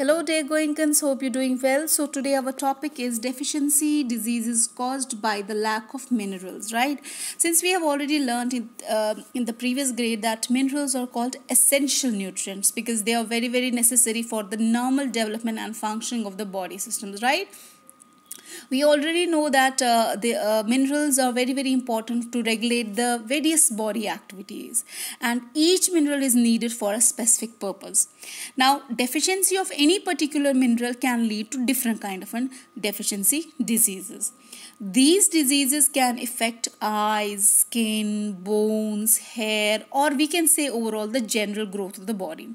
Hello dear goinkins. hope you're doing well. So today our topic is deficiency diseases caused by the lack of minerals, right? Since we have already learned in, uh, in the previous grade that minerals are called essential nutrients because they are very very necessary for the normal development and functioning of the body systems, right? We already know that uh, the uh, minerals are very, very important to regulate the various body activities, and each mineral is needed for a specific purpose. Now, deficiency of any particular mineral can lead to different kind of an deficiency diseases. These diseases can affect eyes, skin, bones, hair, or we can say overall the general growth of the body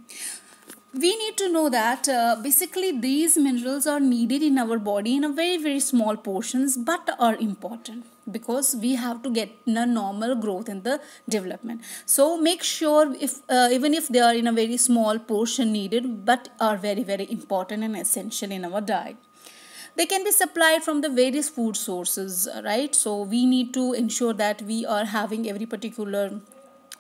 we need to know that uh, basically these minerals are needed in our body in a very very small portions but are important because we have to get a normal growth and the development so make sure if uh, even if they are in a very small portion needed but are very very important and essential in our diet they can be supplied from the various food sources right so we need to ensure that we are having every particular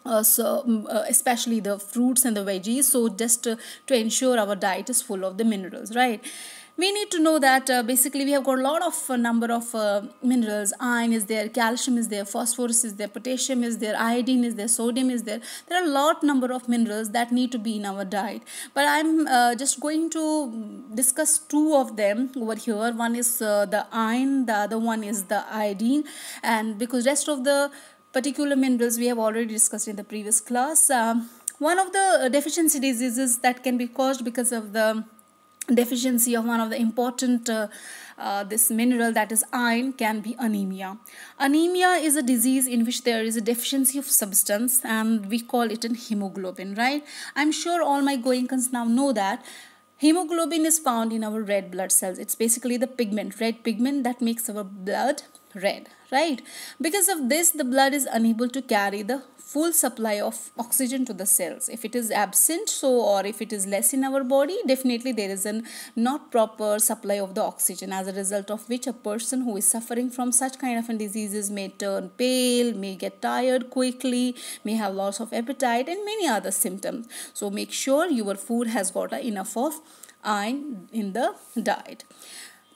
uh, so mm, uh, especially the fruits and the veggies so just uh, to ensure our diet is full of the minerals right we need to know that uh, basically we have got a lot of uh, number of uh, minerals iron is there calcium is there phosphorus is there potassium is there iodine is there sodium is there there are a lot number of minerals that need to be in our diet but i'm just going to discuss two of them over here one is the iron the other one is the iodine and because rest of the particular minerals we have already discussed in the previous class. Um, one of the uh, deficiency diseases that can be caused because of the deficiency of one of the important uh, uh, this mineral that is iron can be anemia anemia is a disease in which there is a deficiency of substance and we call it an hemoglobin right i'm sure all my going concerns now know that hemoglobin is found in our red blood cells it's basically the pigment red pigment that makes our blood red right because of this the blood is unable to carry the full supply of oxygen to the cells if it is absent so or if it is less in our body definitely there is an not proper supply of the oxygen as a result of which a person who is suffering from such kind of diseases may turn pale may get tired quickly may have loss of appetite and many other symptoms so make sure your food has got enough of iron in the diet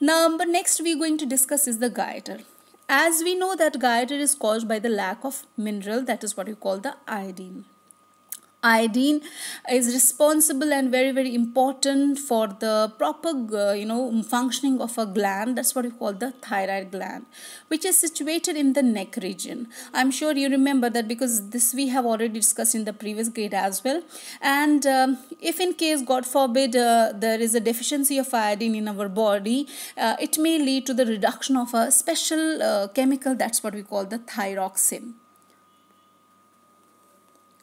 now, but next we're going to discuss is the goiter. As we know that gyadir is caused by the lack of mineral that is what you call the iodine iodine is responsible and very very important for the proper uh, you know functioning of a gland that's what we call the thyroid gland which is situated in the neck region i'm sure you remember that because this we have already discussed in the previous grade as well and um, if in case god forbid uh, there is a deficiency of iodine in our body uh, it may lead to the reduction of a special uh, chemical that's what we call the thyroxine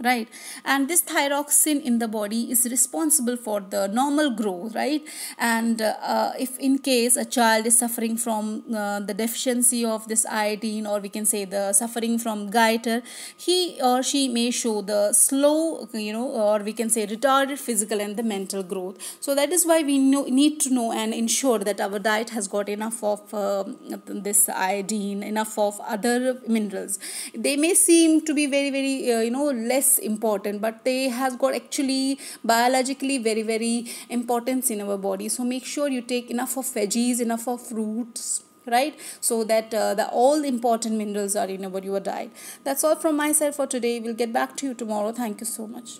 right and this thyroxine in the body is responsible for the normal growth right and uh, if in case a child is suffering from uh, the deficiency of this iodine or we can say the suffering from goiter he or she may show the slow you know or we can say retarded physical and the mental growth so that is why we know, need to know and ensure that our diet has got enough of uh, this iodine enough of other minerals they may seem to be very very uh, you know less less important but they has got actually biologically very very importance in our body so make sure you take enough of veggies enough of fruits right so that uh, the all important minerals are in our your diet that's all from my side for today we'll get back to you tomorrow thank you so much